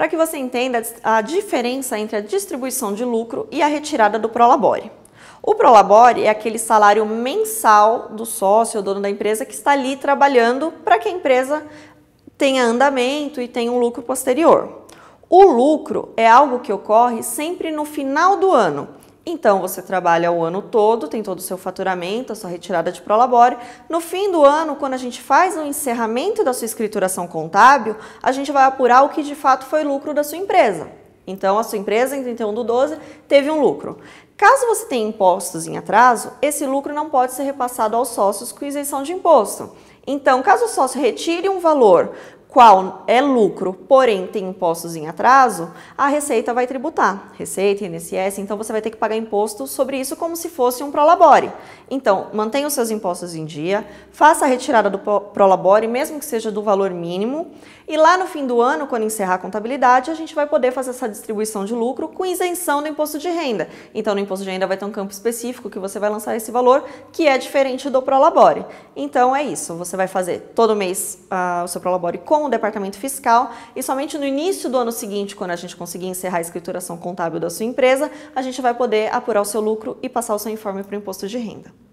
para que você entenda a diferença entre a distribuição de lucro e a retirada do Prolabore. O Prolabore é aquele salário mensal do sócio, dono da empresa, que está ali trabalhando para que a empresa tenha andamento e tenha um lucro posterior. O lucro é algo que ocorre sempre no final do ano então você trabalha o ano todo, tem todo o seu faturamento, a sua retirada de prolabore. No fim do ano, quando a gente faz o um encerramento da sua escrituração contábil, a gente vai apurar o que de fato foi lucro da sua empresa. Então a sua empresa em 31 do 12 teve um lucro. Caso você tenha impostos em atraso, esse lucro não pode ser repassado aos sócios com isenção de imposto. Então, caso o sócio retire um valor qual é lucro, porém tem impostos em atraso, a Receita vai tributar. Receita, INSS, então você vai ter que pagar imposto sobre isso como se fosse um prolabore. Então, mantenha os seus impostos em dia, faça a retirada do prolabore, mesmo que seja do valor mínimo, e lá no fim do ano, quando encerrar a contabilidade, a gente vai poder fazer essa distribuição de lucro com isenção do imposto de renda. Então, no imposto de renda vai ter um campo específico que você vai lançar esse valor, que é diferente do prolabore. Então, é isso, você vai fazer todo mês uh, o seu prolabore com com o departamento fiscal e somente no início do ano seguinte, quando a gente conseguir encerrar a escrituração contábil da sua empresa, a gente vai poder apurar o seu lucro e passar o seu informe para o imposto de renda.